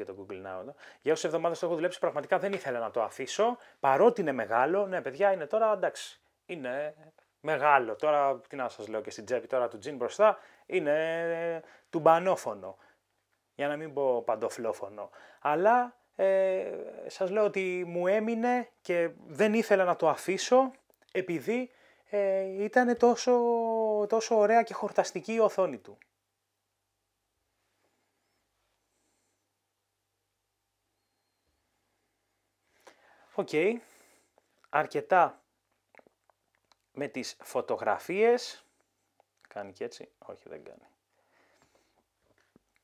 το Google Now Για όσες εβδομάδες το έχω δουλέψει, πραγματικά δεν ήθελα να το αφήσω. Παρότι είναι μεγάλο, ναι, παιδιά, είναι τώρα εντάξει. Είναι μεγάλο. Τώρα, τι να σας λέω και στην τσέπη τώρα του τζιν μπροστά, είναι μπανόφωνο για να μην πω παντοφλόφωνο. Αλλά ε, σας λέω ότι μου έμεινε και δεν ήθελα να το αφήσω επειδή ε, ήταν τόσο, τόσο ωραία και χορταστική η οθόνη του. Οκ, αρκετά με τις φωτογραφίες, κάνει και έτσι, όχι δεν κάνει.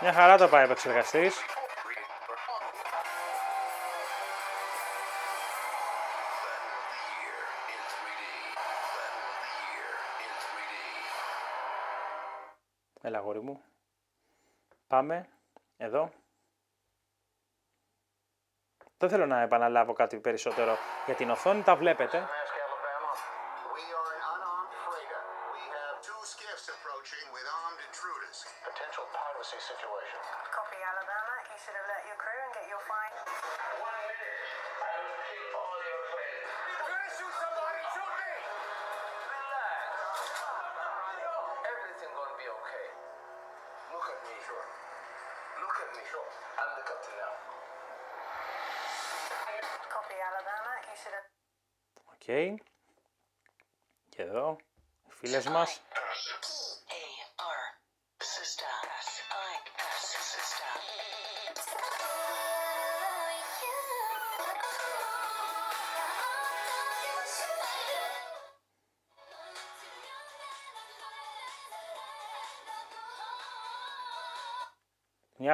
Μια χαρά το πάει ο επεξεργαστής. Έλα μου. Πάμε. Εδώ. Δεν θέλω να επαναλάβω κάτι περισσότερο για την οθόνη, τα βλέπετε.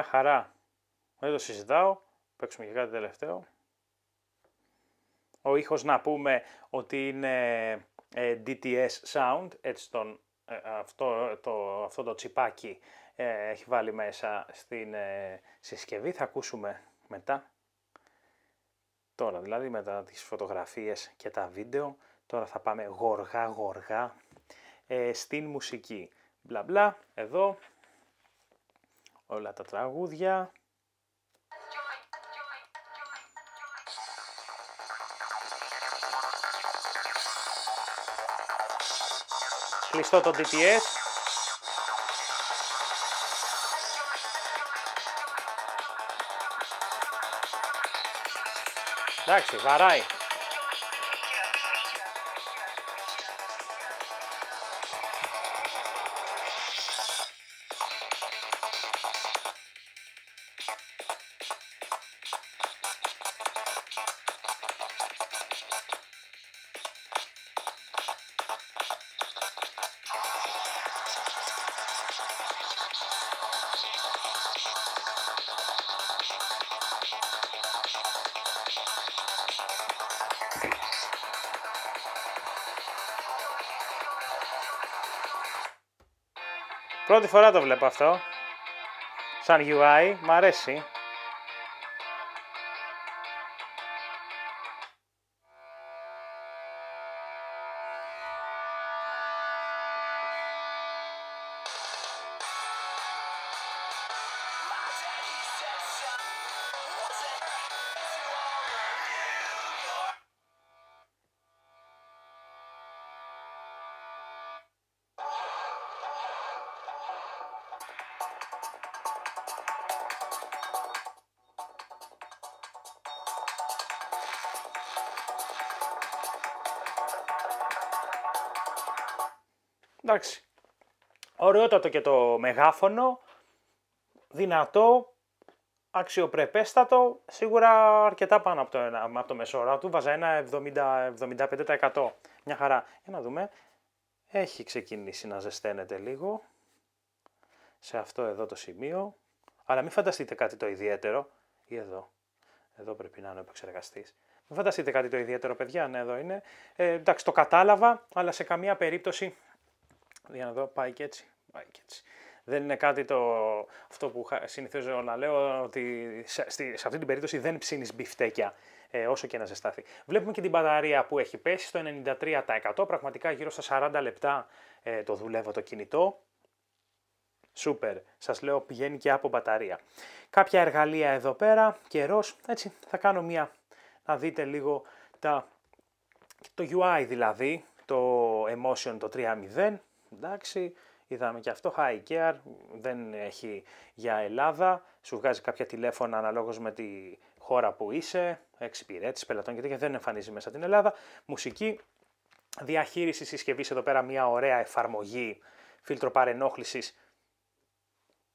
χαρά. Δεν το συζητάω. Παίξουμε και κάτι τελευταίο. Ο ήχος να πούμε ότι είναι ε, DTS sound, έτσι τον, ε, αυτό, το, αυτό το τσιπάκι ε, έχει βάλει μέσα στην συσκευή. Θα ακούσουμε μετά. Τώρα δηλαδή μετά τις φωτογραφίες και τα βίντεο. Τώρα θα πάμε γοργά γοργά στην μουσική. Μπλα μπλα εδώ όλα τα τραγούδια. Κλειστό το DTS. Εντάξει, βαράει. Πρώτη φορά το βλέπω αυτό. Σαν UI, μ' αρέσει. Εντάξει. Ωραιότατο και το μεγάφωνο. Δυνατό. Αξιοπρεπέστατο. Σίγουρα αρκετά πάνω από το, από το μεσόρα του. Βάζα ένα 70-75%. Μια χαρά. Για να δούμε. Έχει ξεκινήσει να ζεσταίνεται λίγο. Σε αυτό εδώ το σημείο. Αλλά μην φανταστείτε κάτι το ιδιαίτερο. Ή εδώ. Εδώ πρέπει να είναι ο επεξεργαστής. Μην φανταστείτε κάτι το ιδιαίτερο, παιδιά. Ναι, εδώ είναι. Ε, εντάξει, το κατάλαβα, αλλά σε καμία περίπτωση για να δω πάει και έτσι. Πάει και έτσι. Δεν είναι κάτι το, αυτό που συνηθίζω να λέω ότι σε, σε αυτή την περίπτωση δεν ψήνεις μπιφτέκια ε, όσο και να ζεσταθεί. Βλέπουμε και την μπαταρία που έχει πέσει στο 93%. Πραγματικά γύρω στα 40 λεπτά ε, το δουλεύω το κινητό. Σούπερ. Σας λέω πηγαίνει και από μπαταρία. Κάποια εργαλεία εδώ πέρα, καιρός. Έτσι θα κάνω μία να δείτε λίγο τα, το UI δηλαδή, το Emotion το 3.0 εντάξει, είδαμε και αυτό, high care, δεν έχει για Ελλάδα, σου βγάζει κάποια τηλέφωνα αναλόγως με τη χώρα που είσαι, εξυπηρέτηση πελατών και τέτοια, δεν εμφανίζει μέσα την Ελλάδα, μουσική, διαχείριση συσκευής εδώ πέρα μια ωραία εφαρμογή, φίλτρο παρενόχλησης,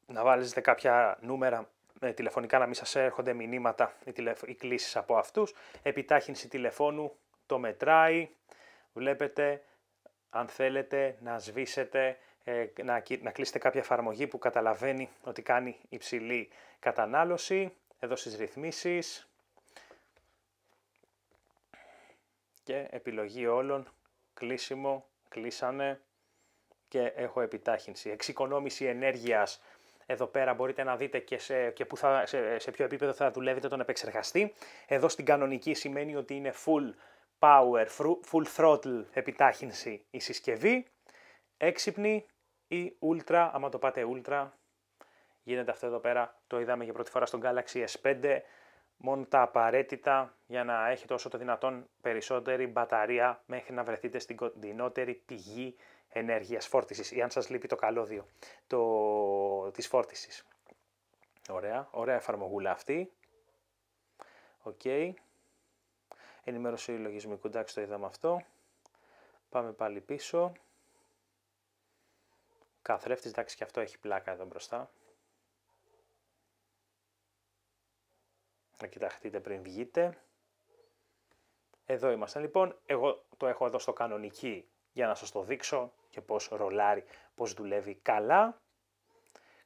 να βάλεις κάποια νούμερα ε, τηλεφωνικά να μην σας έρχονται μηνύματα ή, τηλεφ... κλήσεις από αυτούς. Επιτάχυνση τηλεφώνου το μετράει. Βλέπετε αν θέλετε να σβήσετε, ε, να, να κλείσετε κάποια εφαρμογή που καταλαβαίνει ότι κάνει υψηλή κατανάλωση, εδώ στις ρυθμίσεις και επιλογή όλων, κλείσιμο, κλείσανε και έχω επιτάχυνση. Εξοικονόμηση ενέργειας εδώ πέρα μπορείτε να δείτε και, σε, και που θα, σε, σε ποιο επίπεδο θα δουλεύετε τον επεξεργαστή. Εδώ στην κανονική σημαίνει ότι είναι full power, full throttle επιτάχυνση η συσκευή, έξυπνη ή ultra, άμα το πάτε ultra, γίνεται αυτό εδώ πέρα, το είδαμε για πρώτη φορά στον Galaxy S5, μόνο τα απαραίτητα για να έχετε όσο το δυνατόν περισσότερη μπαταρία μέχρι να βρεθείτε στην κοντινότερη πηγή ενέργειας φόρτισης ή αν σας λείπει το καλώδιο το... της φόρτισης. Ωραία, ωραία εφαρμογούλα αυτή. Οκ. Okay ενημέρωση λογισμικού, εντάξει το είδαμε αυτό. Πάμε πάλι πίσω. Καθρέφτης, εντάξει και αυτό έχει πλάκα εδώ μπροστά. Να κοιταχτείτε πριν βγείτε. Εδώ είμαστε λοιπόν, εγώ το έχω εδώ στο κανονική για να σας το δείξω και πώς ρολάρει, πώς δουλεύει καλά.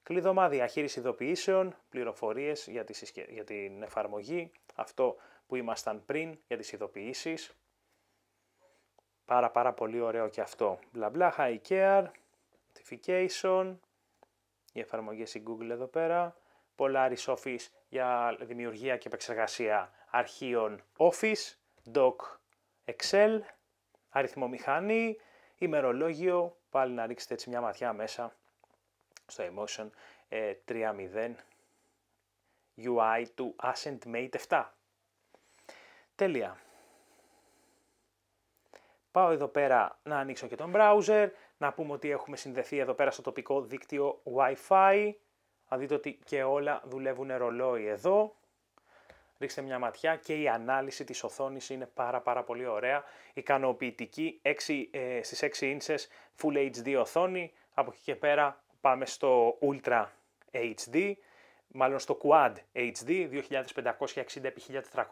Κλειδωμά διαχείριση ειδοποιήσεων, πληροφορίες για, τη για την εφαρμογή. Αυτό που ήμασταν πριν για τις ειδοποιήσεις. Πάρα πάρα πολύ ωραίο και αυτό. Μπλα μπλα, high care, notification, οι εφαρμογές η Google εδώ πέρα, Polaris Office για δημιουργία και επεξεργασία αρχείων Office, Doc, Excel, αριθμομηχανή, ημερολόγιο, πάλι να ρίξετε έτσι μια ματιά μέσα στο Emotion 3.0 UI του Ascent Mate 7. Τέλεια. Πάω εδώ πέρα να ανοίξω και τον browser, να πούμε ότι έχουμε συνδεθεί εδώ πέρα στο τοπικό δίκτυο Wi-Fi. Θα δείτε ότι και όλα δουλεύουν ρολόι εδώ. Ρίξτε μια ματιά και η ανάλυση της οθόνης είναι πάρα πάρα πολύ ωραία. Ικανοποιητική 6, ε, στις 6 ίντσες Full HD οθόνη. Από εκεί και πέρα πάμε στο Ultra HD μάλλον στο Quad HD 2560x1440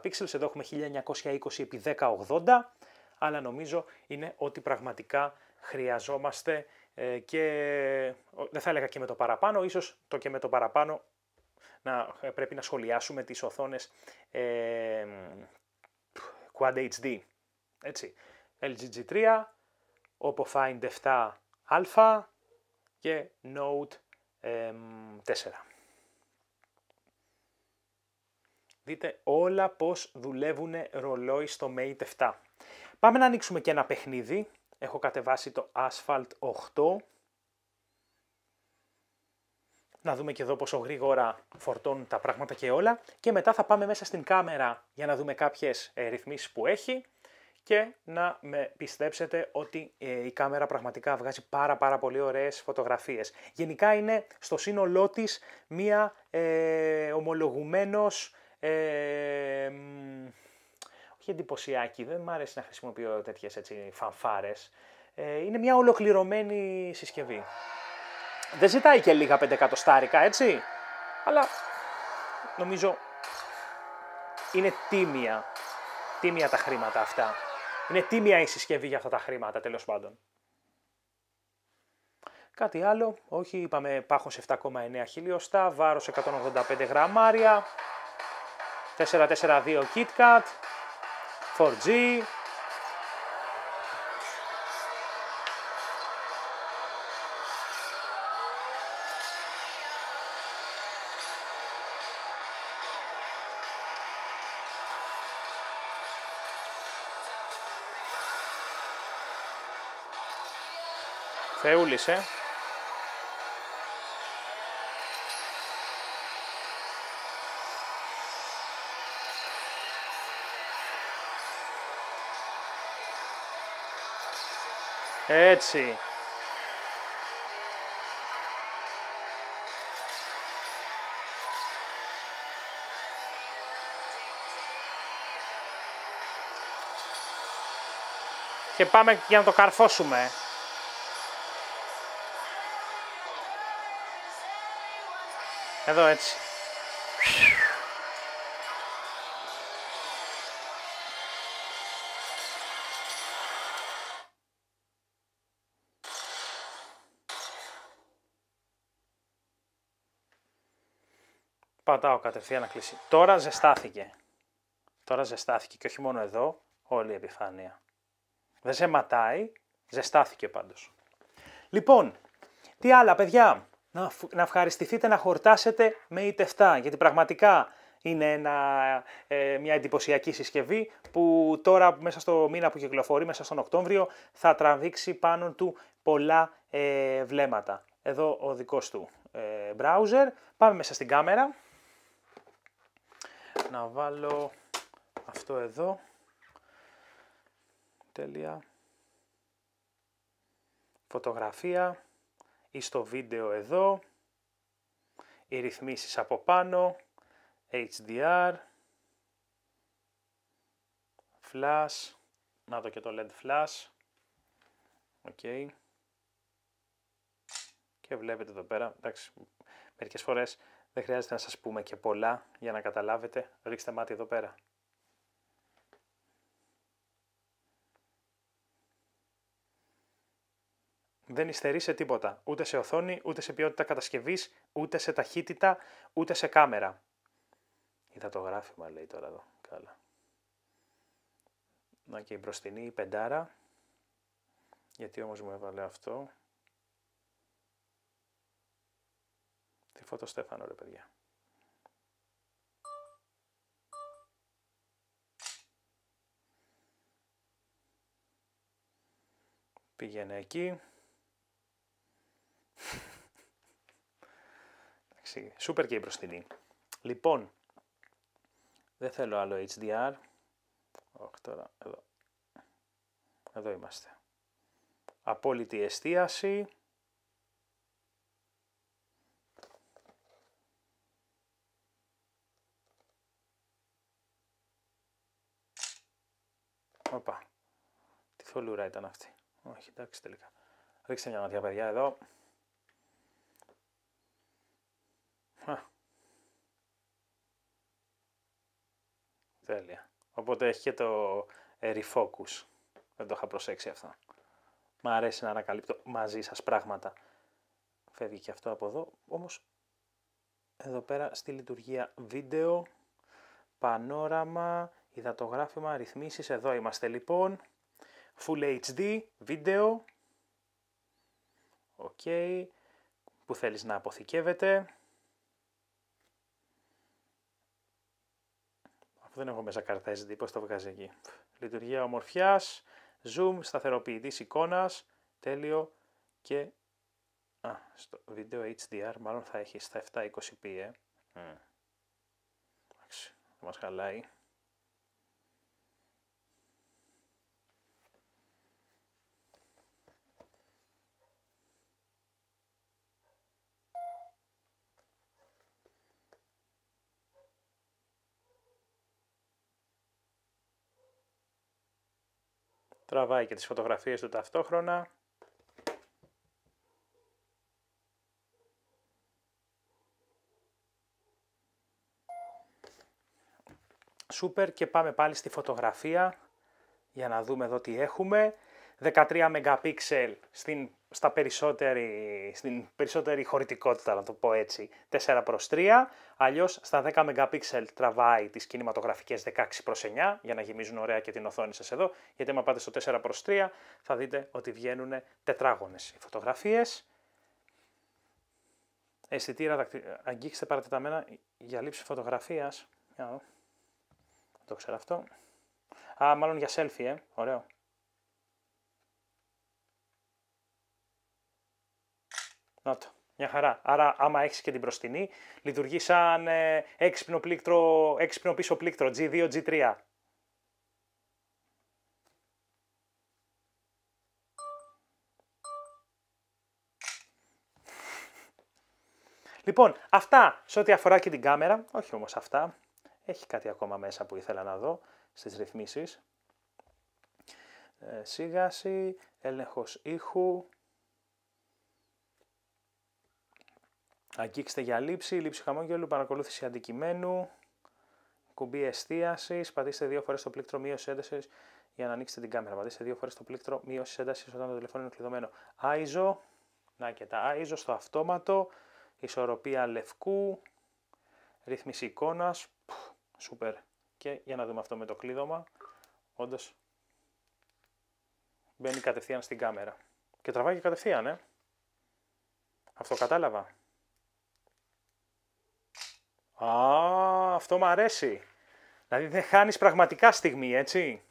pixels, εδώ έχουμε 1920x1080, αλλά νομίζω είναι ότι πραγματικά χρειαζόμαστε ε, και δεν θα έλεγα και με το παραπάνω, ίσως το και με το παραπάνω να, ε, πρέπει να σχολιάσουμε τις οθόνες ε, Quad HD, έτσι, LG G3, Oppo Find 7α και Note ε, 4. Δείτε όλα πώς δουλεύουν ρολόι στο Mate 7. Πάμε να ανοίξουμε και ένα παιχνίδι. Έχω κατεβάσει το Asphalt 8. Να δούμε και εδώ πόσο γρήγορα φορτώνουν τα πράγματα και όλα. Και μετά θα πάμε μέσα στην κάμερα για να δούμε κάποιες ε, ρυθμίσεις που έχει και να με πιστέψετε ότι ε, η κάμερα πραγματικά βγάζει πάρα πάρα πολύ ωραίες φωτογραφίες. Γενικά είναι στο σύνολό της μία ε, ομολογουμένος ε, όχι εντυπωσιακή, δεν μ' αρέσει να χρησιμοποιώ τέτοιες έτσι, φανφάρες. Ε, είναι μια ολοκληρωμένη συσκευή. Δεν ζητάει και λίγα πεντεκατοστάρικα, έτσι, αλλά νομίζω είναι τίμια, τίμια τα χρήματα αυτά. Είναι τίμια η συσκευή για αυτά τα χρήματα, τέλος πάντων. Κάτι άλλο, όχι, είπαμε πάχος 7,9 χιλιοστά, βάρος 185 γραμμάρια, 4-4-2 KitKat, 4G, Θεούλησε. Έτσι. Και πάμε για να το καρφώσουμε. Εδώ έτσι. Πατάω κατευθείαν να κλείσει. Τώρα ζεστάθηκε. Τώρα ζεστάθηκε και όχι μόνο εδώ, όλη η επιφάνεια. Δεν ζεματάει. ζεστάθηκε πάντως. Λοιπόν, τι άλλα παιδιά, να, ευχαριστηθείτε να χορτάσετε με T7. γιατί πραγματικά είναι ε, μια εντυπωσιακή συσκευή που τώρα μέσα στο μήνα που κυκλοφορεί, μέσα στον Οκτώβριο, θα τραβήξει πάνω του πολλά ε, βλέμματα. Εδώ ο δικός του ε, browser. Πάμε μέσα στην κάμερα να βάλω αυτό εδώ. Τέλεια. Φωτογραφία ή στο βίντεο εδώ. Οι ρυθμίσεις από πάνω. HDR. Flash. Να δω και το LED flash. Οκ. Okay. Και βλέπετε εδώ πέρα, εντάξει, μερικές φορές δεν χρειάζεται να σας πούμε και πολλά για να καταλάβετε. Ρίξτε μάτι εδώ πέρα. δεν υστερεί σε τίποτα. Ούτε σε οθόνη, ούτε σε ποιότητα κατασκευής, ούτε σε ταχύτητα, ούτε σε κάμερα. Είδα το γράφημα, λέει τώρα εδώ. Καλά. Να και η μπροστινή πεντάρα. Γιατί όμως μου έβαλε αυτό. Τη Φωτοστέφανο ρε παιδιά. Πήγαινε εκεί. σούπερ και η μπροστινή. Λοιπόν, δεν θέλω άλλο HDR. Όχι τώρα, εδώ. Εδώ είμαστε. Απόλυτη εστίαση. Οπα. Τι θολούρα ήταν αυτή. Όχι, εντάξει τελικά. Ρίξτε μια ματιά, παιδιά, εδώ. Τέλεια. Οπότε έχει και το refocus. Δεν το είχα προσέξει αυτό. Μ' αρέσει να ανακαλύπτω μαζί σας πράγματα. Φεύγει και αυτό από εδώ, όμως εδώ πέρα στη λειτουργία βίντεο, πανόραμα, Υδατογράφημα, ρυθμίσεις, εδώ είμαστε λοιπόν. Full HD, βίντεο. Οκ. Που θέλεις να αποθηκεύεται. Αφού δεν έχω μέσα κάρτα SD, πώς το βγάζει εκεί. Λειτουργία ομορφιάς, zoom, σταθεροποιητής εικόνας, τέλειο και Α, στο βίντεο HDR μάλλον θα έχει στα 720p, ε. Mm. μας χαλάει. τραβάει και τις φωτογραφίες του ταυτόχρονα. Σούπερ και πάμε πάλι στη φωτογραφία για να δούμε εδώ τι έχουμε. 13 MP στην στα περισσότερη, στην περισσότερη χωρητικότητα, να το πω έτσι, 4 προς 3, αλλιώς στα 10 MP τραβάει τις κινηματογραφικές 16 προς 9, για να γεμίζουν ωραία και την οθόνη σας εδώ, γιατί άμα πάτε στο 4 προς 3 θα δείτε ότι βγαίνουν τετράγωνες οι φωτογραφίες. Αισθητήρα αγγίξτε παρατεταμένα για λήψη φωτογραφίας. Δεν το ξέρω αυτό. Α, μάλλον για selfie, ε. Ωραίο. Να το. Μια χαρά. Άρα, άμα έχεις και την προστινή, λειτουργεί σαν ε, έξυπνο, πλήκτρο, έξυπνο πίσω πλήκτρο G2, G3. Λοιπόν, αυτά σε ό,τι αφορά και την κάμερα, όχι όμως αυτά, έχει κάτι ακόμα μέσα που ήθελα να δω στις ρυθμίσεις. Ε, σίγαση, έλεγχος ήχου, Αγγίξτε για λήψη, λήψη χαμόγελου, παρακολούθηση αντικειμένου, κουμπί εστίασης. Πατήστε δύο φορές το πλήκτρο μείωσης έντασης για να ανοίξετε την κάμερα. Πατήστε δύο φορές το πλήκτρο μείωσης έντασης όταν το τηλέφωνο είναι κλειδωμένο. ISO, να και τα ISO στο αυτόματο, ισορροπία λευκού, ρύθμιση εικόνας. Σούπερ. Και για να δούμε αυτό με το κλείδωμα. Όντως μπαίνει κατευθείαν στην κάμερα. Και τραβάει και κατευθείαν, ε. Αυτό κατάλαβα. Α, αυτό μου αρέσει. Δηλαδή δεν χάνεις πραγματικά στιγμή, έτσι.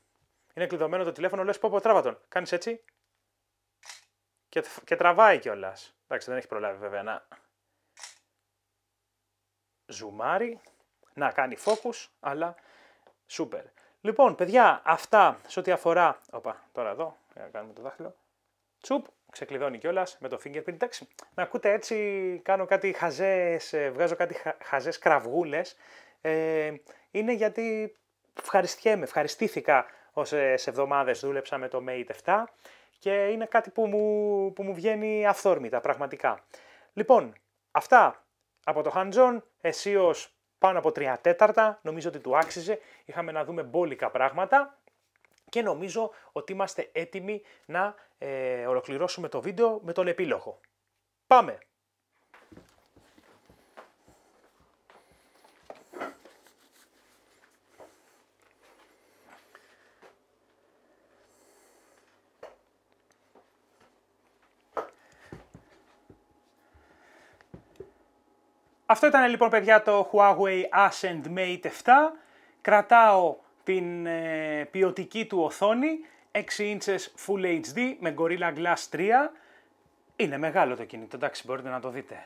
Είναι κλειδωμένο το τηλέφωνο, λες πω πω τράβα τον. Κάνεις έτσι. Και, και τραβάει κιόλας. Εντάξει, δεν έχει προλάβει βέβαια να. Ζουμάρι. Να κάνει focus, αλλά σούπερ. Λοιπόν, παιδιά, αυτά σε ό,τι αφορά. Οπα, τώρα εδώ. Για να κάνουμε το δάχτυλο. Τσουπ. Σε ξεκλειδώνει κιόλας με το fingerprint. Εντάξει, να ακούτε έτσι, κάνω κάτι χαζε, βγάζω κάτι χαζε κραυγούλες. Ε, είναι γιατί ευχαριστιέμαι, ευχαριστήθηκα όσες εβδομάδες δούλεψα με το Mate 7 και είναι κάτι που μου, που μου βγαίνει αυθόρμητα πραγματικά. Λοιπόν, αυτά από το Χάντζον, εσύ πάνω από 3 τέταρτα, νομίζω ότι του άξιζε, είχαμε να δούμε μπόλικα πράγματα, και νομίζω ότι είμαστε έτοιμοι να ε, ολοκληρώσουμε το βίντεο με τον επίλογο. Πάμε! Αυτό ήταν λοιπόν παιδιά το Huawei Ascend Mate 7. Κρατάω την ε, ποιοτική του οθόνη, 6 inches Full HD με Gorilla Glass 3. Είναι μεγάλο το κινητό, εντάξει μπορείτε να το δείτε.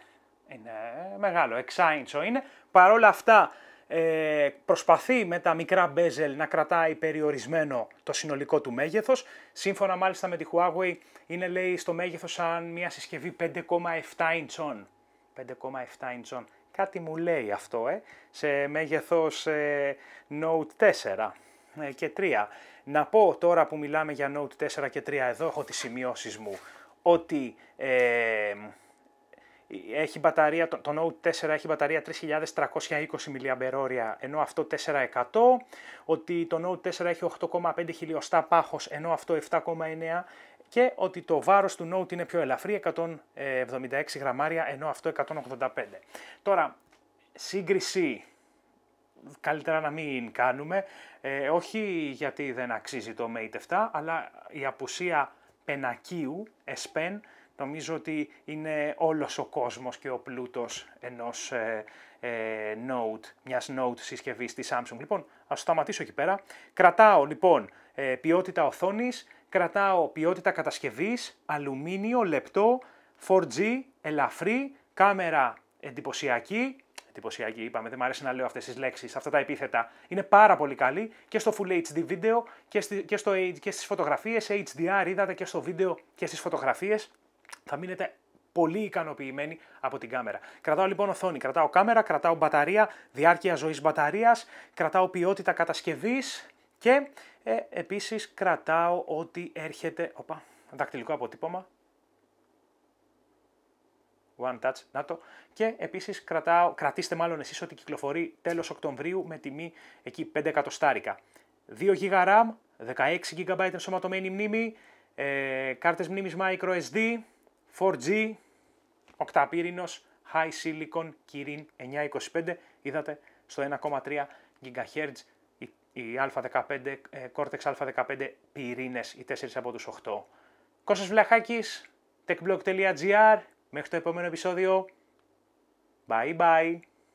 Είναι μεγάλο, 6 inch είναι. Παρ' όλα αυτά ε, προσπαθεί με τα μικρά bezel να κρατάει περιορισμένο το συνολικό του μέγεθος. Σύμφωνα μάλιστα με τη Huawei είναι λέει στο μέγεθος σαν μια συσκευή 5,7 inch 5,7 inch κάτι μου λέει αυτό, ε, σε μέγεθος ε, Note 4 ε, και 3. Να πω τώρα που μιλάμε για Note 4 και 3, εδώ έχω τις σημειώσεις μου, ότι ε, έχει μπαταρία, το, Note 4 έχει μπαταρία 3320 mAh, ενώ αυτό 4100, ότι το Note 4 έχει 8,5 χιλιοστά πάχος, ενώ αυτό 7,9, και ότι το βάρος του Note είναι πιο ελαφρύ, 176 γραμμάρια, ενώ αυτό 185. Τώρα, σύγκριση καλύτερα να μην κάνουμε, ε, όχι γιατί δεν αξίζει το Mate 7, αλλά η απουσία πενακίου, S Pen, νομίζω ότι είναι όλος ο κόσμος και ο πλούτος ενός ε, ε, Note, μιας Note συσκευής της Samsung. Λοιπόν, ας σταματήσω εκεί πέρα. Κρατάω λοιπόν ε, ποιότητα οθόνης, Κρατάω ποιότητα κατασκευής, αλουμίνιο, λεπτό, 4G, ελαφρύ, κάμερα εντυπωσιακή, εντυπωσιακή είπαμε, δεν μου αρέσει να λέω αυτές τις λέξεις, αυτά τα επίθετα. Είναι πάρα πολύ καλή και στο Full HD βίντεο και, στη, και, στο, και στις φωτογραφίες, HDR είδατε και στο βίντεο και στις φωτογραφίες. Θα μείνετε πολύ ικανοποιημένοι από την κάμερα. Κρατάω λοιπόν οθόνη, κρατάω κάμερα, κρατάω μπαταρία, διάρκεια ζωής μπαταρίας, κρατάω ποιότητα κατασκευής, και ε, επίσης κρατάω ότι έρχεται... Οπα, δακτυλικό αποτύπωμα. One touch, να το. Και επίσης κρατάω, κρατήστε μάλλον εσείς ότι κυκλοφορεί τέλος Οκτωβρίου με τιμή εκεί 5 εκατοστάρικα. 2 GB RAM, 16 GB ενσωματωμένη μνήμη, ε, κάρτες μνήμης microSD, 4G, οκταπύρινος, high silicon Kirin 925, είδατε στο 1,3 GHz οι α15, ε, Cortex α 15 πυρηνε οι 4 από τους 8. Κώστας Βλαχάκης, techblog.gr, μέχρι το επόμενο επεισόδιο. Bye bye.